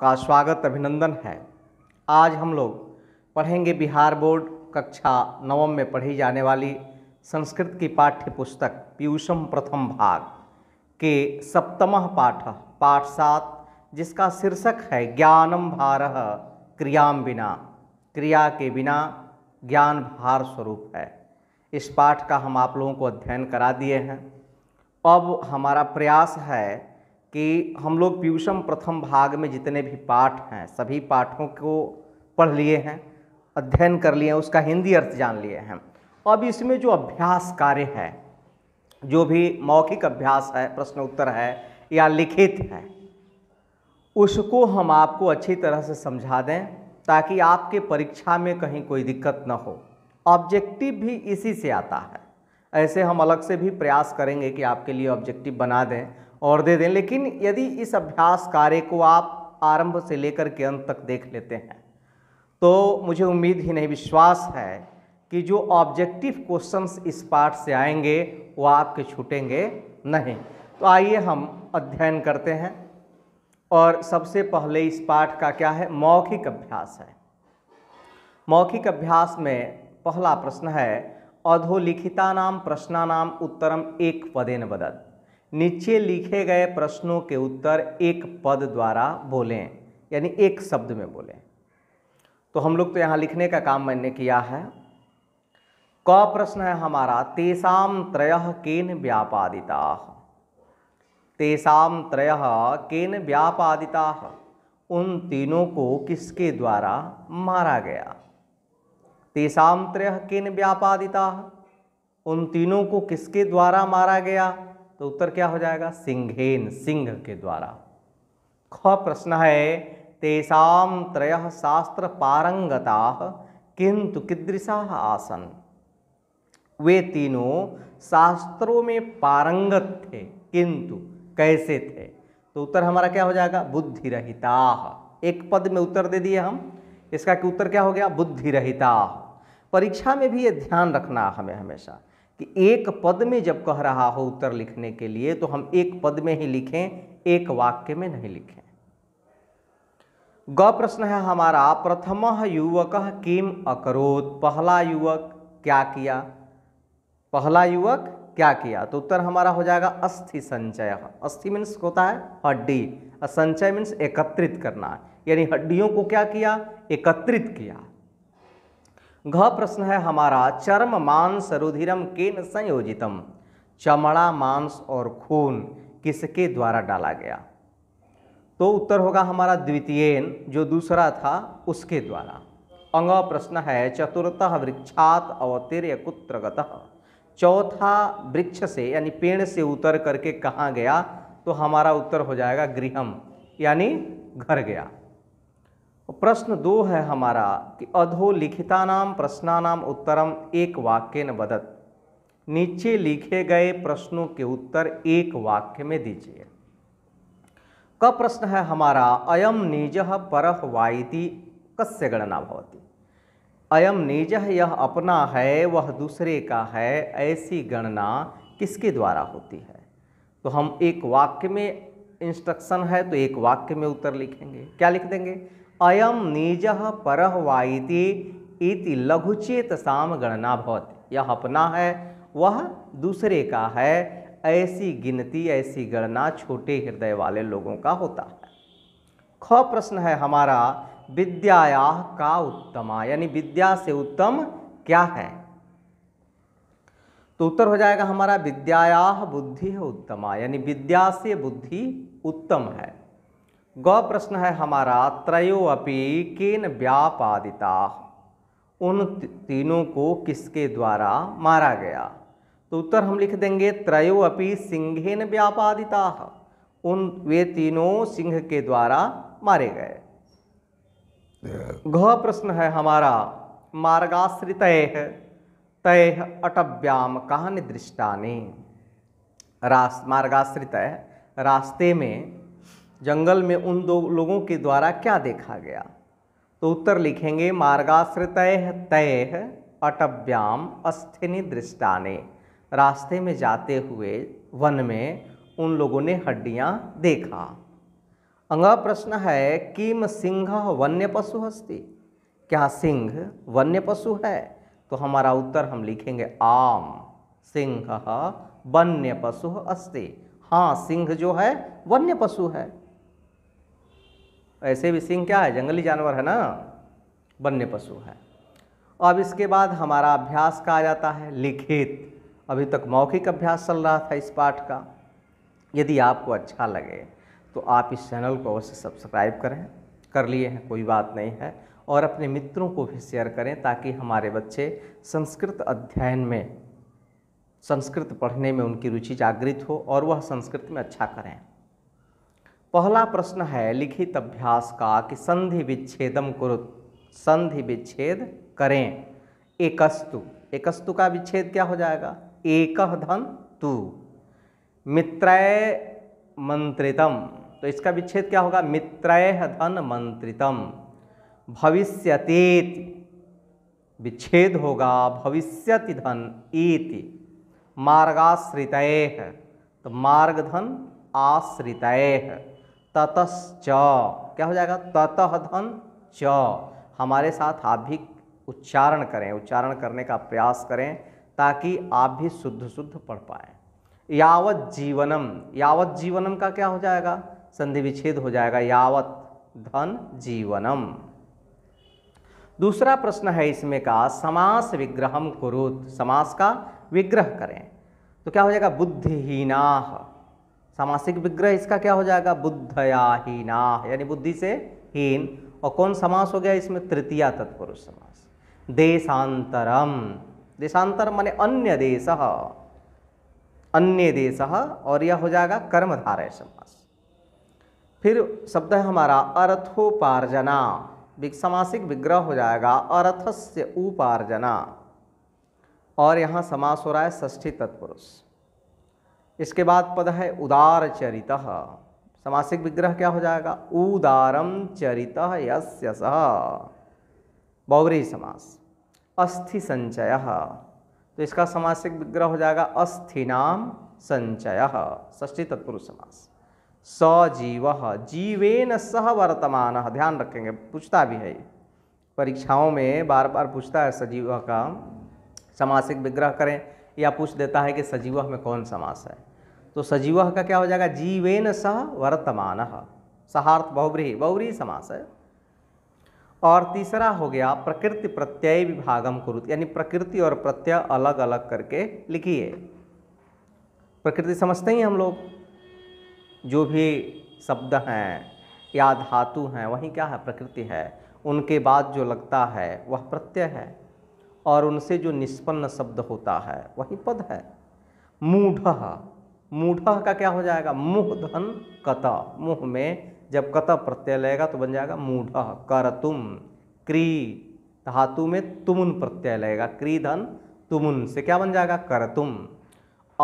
का स्वागत अभिनंदन है आज हम लोग पढ़ेंगे बिहार बोर्ड कक्षा नवम में पढ़ी जाने वाली संस्कृत की पाठ्य पुस्तक पीयूषम प्रथम भाग के सप्तम पाठ पाठ सात जिसका शीर्षक है ज्ञानम भार क्रियाम बिना क्रिया के बिना ज्ञान भार स्वरूप है इस पाठ का हम आप लोगों को अध्ययन करा दिए हैं अब हमारा प्रयास है कि हम लोग पीयूषम प्रथम भाग में जितने भी पाठ हैं सभी पाठों को पढ़ लिए हैं अध्ययन कर लिए हैं उसका हिंदी अर्थ जान लिए हैं अब इसमें जो अभ्यास कार्य है जो भी मौखिक अभ्यास है प्रश्न उत्तर है या लिखित है उसको हम आपको अच्छी तरह से समझा दें ताकि आपके परीक्षा में कहीं कोई दिक्कत न हो ऑब्जेक्टिव भी इसी से आता है ऐसे हम अलग से भी प्रयास करेंगे कि आपके लिए ऑब्जेक्टिव बना दें और दे दें लेकिन यदि इस अभ्यास कार्य को आप आरंभ से लेकर के अंत तक देख लेते हैं तो मुझे उम्मीद ही नहीं विश्वास है कि जो ऑब्जेक्टिव क्वेश्चंस इस पाठ से आएंगे वो आपके छूटेंगे नहीं तो आइए हम अध्ययन करते हैं और सबसे पहले इस पाठ का क्या है मौखिक अभ्यास है मौखिक अभ्यास में पहला प्रश्न है अधोलिखिता नाम प्रश्नानाम उत्तरम एक पदेन बदत नीचे लिखे गए प्रश्नों के उत्तर एक पद द्वारा बोलें यानी एक शब्द में बोलें तो हम लोग तो यहाँ लिखने का काम मैंने किया है क प्रश्न है हमारा तेसाम त्रय केन व्यापादिता तेसाम त्रय केन व्यापादिता उन तीनों को किसके द्वारा मारा गया तेसाम त्रय केन व्यापादिता उन तीनों को किसके द्वारा मारा गया तो उत्तर क्या हो जाएगा सिंहेन सिंह के द्वारा ख प्रश्न है तेसाम त्रय शास्त्र पारंगता किंतु किदृशा आसन वे तीनों शास्त्रों में पारंगत थे किंतु कैसे थे तो उत्तर हमारा क्या हो जाएगा बुद्धि रहिता एक पद में उत्तर दे दिए हम इसका उत्तर क्या हो गया बुद्धि रहिता परीक्षा में भी ये ध्यान रखना हमें हमेशा कि एक पद में जब कह रहा हो उत्तर लिखने के लिए तो हम एक पद में ही लिखें एक वाक्य में नहीं लिखें ग प्रश्न है हमारा प्रथम युवक किम अकरोत पहला युवक क्या किया पहला युवक क्या किया तो उत्तर हमारा हो जाएगा अस्थि संचय अस्थि मीन्स होता है हड्डी संचय मीन्स एकत्रित करना यानी हड्डियों को क्या किया एकत्रित किया घ प्रश्न है हमारा चर्म मांस रुधिरम केन संयोजितम चमड़ा मांस और खून किसके द्वारा डाला गया तो उत्तर होगा हमारा द्वितीयन जो दूसरा था उसके द्वारा अंग प्रश्न है चतुर्थ वृक्षात अवतीर्य कुत्र चौथा वृक्ष से यानी पेड़ से उतर करके कहाँ गया तो हमारा उत्तर हो जाएगा गृहम यानी घर गया प्रश्न दो है हमारा कि नाम प्रश्नानाम उत्तरम एक वाक्य न बदत नीचे लिखे गए प्रश्नों के उत्तर एक वाक्य में दीजिए क प्रश्न है हमारा अयम निज पर वायती कस्य गणना भवती अयम निज यह अपना है वह दूसरे का है ऐसी गणना किसके द्वारा होती है तो हम एक वाक्य में इंस्ट्रक्शन है तो एक वाक्य में उत्तर लिखेंगे क्या लिख देंगे अयम निज पर इति साम गणना भवत यह अपना है वह दूसरे का है ऐसी गिनती ऐसी गणना छोटे हृदय वाले लोगों का होता है ख प्रश्न है हमारा विद्याया का उत्तमा यानी विद्या से उत्तम क्या है तो उत्तर हो जाएगा हमारा विद्याया बुद्धि है उत्तमा यानी विद्या से बुद्धि उत्तम है गौ प्रश्न है हमारा त्रयो अपी केन व्यापादिता उन तीनों को किसके द्वारा मारा गया तो उत्तर हम लिख देंगे त्रयो त्रयोअपि सिंहन व्यापादिता उन वे तीनों सिंह के द्वारा मारे गए घ प्रश्न है हमारा मार्गाश्रित तय अटव्याम कहा निदृष्टानी रास्त मार्गाश्रित रास्ते में जंगल में उन दो लोगों के द्वारा क्या देखा गया तो उत्तर लिखेंगे मार्गाश्रितय तय अटव्याम अस्थिनी दृष्टाने रास्ते में जाते हुए वन में उन लोगों ने हड्डियाँ देखा अगला प्रश्न है किम सिंह वन्य पशु हस्ती क्या सिंह वन्य पशु है तो हमारा उत्तर हम लिखेंगे आम सिंह वन्य पशु अस्ति हाँ सिंह जो है वन्य पशु है ऐसे भी सिंह क्या है जंगली जानवर है ना वन्य पशु है अब इसके बाद हमारा अभ्यास का आ जाता है लिखित अभी तक मौखिक अभ्यास चल रहा था इस पाठ का यदि आपको अच्छा लगे तो आप इस चैनल को अवश्य सब्सक्राइब करें कर लिए हैं कोई बात नहीं है और अपने मित्रों को भी शेयर करें ताकि हमारे बच्चे संस्कृत अध्ययन में संस्कृत पढ़ने में उनकी रुचि जागृत हो और वह संस्कृत में अच्छा करें पहला प्रश्न है लिखित अभ्यास का कि संधि विच्छेदम करो संधि विच्छेद करें एकस्तु एकस्तु का विच्छेद क्या हो जाएगा एक धन तु मित्रय मंत्रितम तो इसका विच्छेद क्या होगा मित्रय धन मंत्रितम भविष्यतेति विच्छेद होगा भविष्यति धन इति मार्गाश्रितय तो मार्गधन धन है ततस च क्या हो जाएगा ततः धन च हमारे साथ आप भी उच्चारण करें उच्चारण करने का प्रयास करें ताकि आप भी शुद्ध शुद्ध पढ़ पाए यावत जीवनम यावत जीवनम का क्या हो जाएगा संधि विच्छेद हो जाएगा यावत धन जीवनम दूसरा प्रश्न है इसमें का समास विग्रहम कुरुत समास का विग्रह करें तो क्या हो जाएगा बुद्धिहीना सामासिक विग्रह इसका क्या हो जाएगा बुद्धया हीना यानी बुद्धि से हीन और कौन समास हो गया इसमें तृतीय तत्पुरुष समास देशांतरम देशांतर माने अन्य देश अन्य देश और यह हो जाएगा कर्मधारय समास फिर शब्द है हमारा अर्थोपार्जना सामासिक विग्रह हो जाएगा अर्थस्य उपार्जना और यहाँ समास हो रहा है षष्ठी तत्पुरुष इसके बाद पद है उदार चरित समासिक विग्रह क्या हो जाएगा उदारम चरित यस्य समास अस्थि संचय तो इसका समासिक विग्रह हो जाएगा अस्थिनाम संचय ष्टी तत्पुरुष समास सजीव जीवेन सह वर्तमान ध्यान रखेंगे पूछता भी है परीक्षाओं में बार बार पूछता है सजीव का समासिक विग्रह करें या पूछ देता है कि सजीव में कौन समास है तो सजीव का क्या हो जाएगा जीवेन सह वर्तमान सहार्थ बहुब्रीही बहुब्रीही समास है और तीसरा हो गया प्रकृति प्रत्यय विभागम कुरु यानी प्रकृति और प्रत्यय अलग अलग करके लिखिए प्रकृति समझते ही हम लोग जो भी शब्द हैं या धातु हैं वहीं क्या है प्रकृति है उनके बाद जो लगता है वह प्रत्यय है और उनसे जो निष्पन्न शब्द होता है वही पद है मूढ़ मूढ़ का क्या हो जाएगा मुह धन कत मुह में जब कत प्रत्यय लगेगा तो बन जाएगा मूढ़ कर तुम क्री धातु में तुमुन प्रत्यय लगेगा क्री धन तुमुन से क्या बन जाएगा कर तुम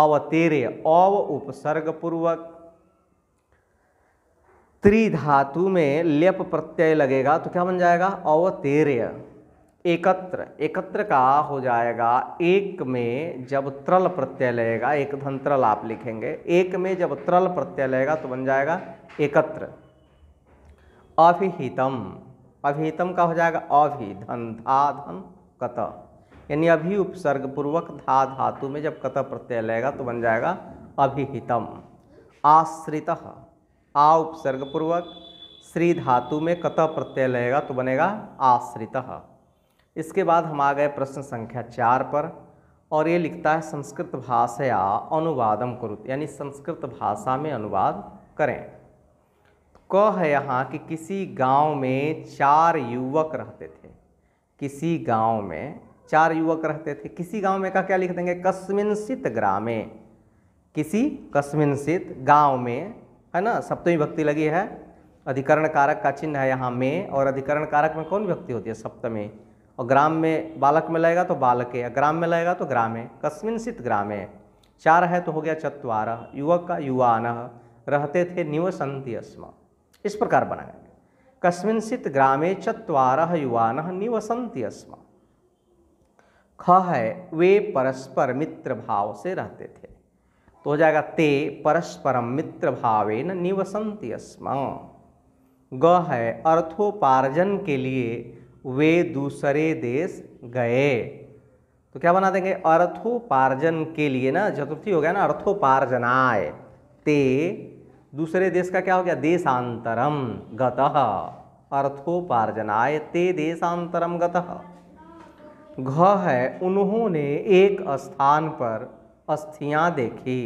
अवतेरे अव उपसर्ग पूर्वक त्रिधातु में लेप प्रत्यय लगेगा तो क्या बन जाएगा अवतेर्य एकत्र एकत्र का हो जाएगा एक में जब त्रल प्रत्यय लगेगा एक धन त्रल आप लिखेंगे एक में जब त्रल प्रत्यय लगेगा तो बन जाएगा एकत्र अभिहितम अभिहितम का हो जाएगा अभि धन धा धन कत यानी अभि उपसर्ग पूर्वक धा धातु में जब कत प्रत्यय लगेगा तो बन जाएगा अभिहितम आश्रित आ उपसर्ग पूर्वक श्री धातु में कत प्रत्यय लगेगा तो बनेगा आश्रित इसके बाद हम आ गए प्रश्न संख्या चार पर और ये लिखता है संस्कृत भाषा अनुवादम कुरुत यानी संस्कृत भाषा में अनुवाद करें क है यहाँ कि किसी गांव में चार युवक रहते थे किसी गांव में चार युवक रहते थे किसी गांव में का क्या लिख देंगे कस्मिनसित ग्रामे किसी कस्मिनसित गांव में है ना सप्तमी तो भक्ति लगी है अधिकरण कारक का चिन्ह है यहाँ में और अधिकरण कारक में कौन व्यक्ति होती है सप्तमी और ग्राम में बालक में लगेगा तो बालके ग्राम में लगेगा तो ग्रामे कस्मिनसित ग्रामे चार है तो हो गया चतवार युवक का युवान रहते थे निवसंति अस्म इस प्रकार बनाया कस्मिनसित ग्रामे चतवार युवान निवसंति अस्म ख है वे परस्पर मित्र भाव से रहते थे तो हो जाएगा ते परस्परम मित्र भावे निवसंति अस्म ग है अर्थोपार्जन के लिए वे दूसरे देश गए तो क्या बना देंगे अर्थोपार्जन के लिए ना चतुर्थी हो गया ना अर्थोपार्जनाय ते दूसरे देश का क्या हो गया देशांतरम गतः अर्थोपार्जनाय ते देशांतरम गतः घ है उन्होंने एक स्थान पर अस्थियां देखी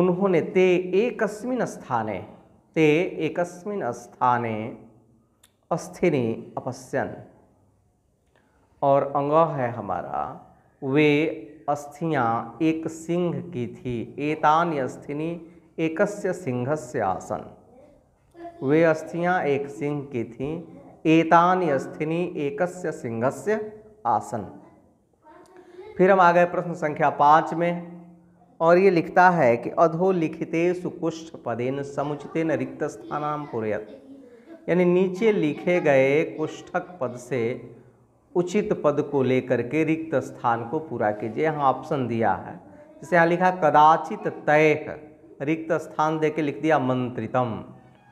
उन्होंने ते एकस्मिन स्थाने ते एकस्मिन स्थाने अस्थिनी अपश्यन और अंग है हमारा वे अस्थियाँ एक सिंह की थी एतान अस्थिनी एकस्य से आसन वे अस्थियाँ एक सिंह की थी एतान अस्थिनी एकस्य से आसन फिर हम आ गए प्रश्न संख्या पाँच में और ये लिखता है कि अधोलिखित सुकुष्ठ पदेन समुचितेन रिक्त स्थानाम पुरयत यानी नीचे लिखे गए कोष्ठक पद से उचित पद को लेकर के रिक्त स्थान को पूरा कीजिए यहाँ ऑप्शन दिया है जैसे यहाँ लिखा कदाचित तय रिक्त स्थान दे के लिख दिया मंत्रितम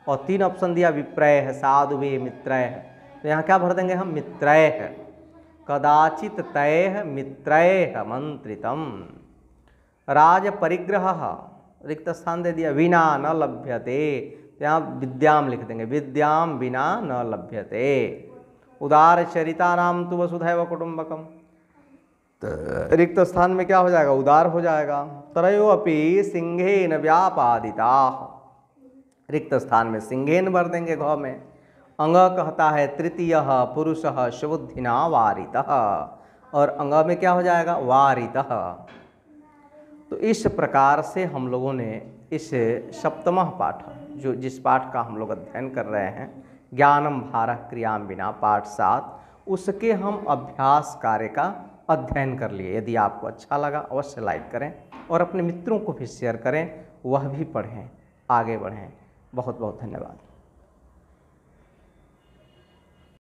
और तीन ऑप्शन दिया विप्रय है साधु वे मित्रय है तो यहाँ क्या भर देंगे हम मित्रय है कदाचित तय मित्रय मंत्रितम राज परिग्रह रिक्त स्थान दे दिया विना न लभ्यते यहाँ विद्याम लिख देंगे विद्याम बिना न लभ्यते उदार चरिता नाम तो वसुधैव कुटुम्बकम रिक्त स्थान में क्या हो जाएगा उदार हो जाएगा त्रयोपि सिंहेन व्यापादिता रिक्त स्थान में सिंहेन भर देंगे घ में अंग कहता है तृतीय पुरुष शुबुद्धिना वारित और अंग में क्या हो जाएगा वारित तो इस प्रकार से हम लोगों ने इस सप्तम पाठ जो जिस पाठ का हम लोग अध्ययन कर रहे हैं ज्ञानम भारह क्रियाम बिना पाठ सात उसके हम अभ्यास कार्य का अध्ययन कर लिए यदि आपको अच्छा लगा अवश्य लाइक करें और अपने मित्रों को भी शेयर करें वह भी पढ़ें आगे बढ़ें बहुत बहुत धन्यवाद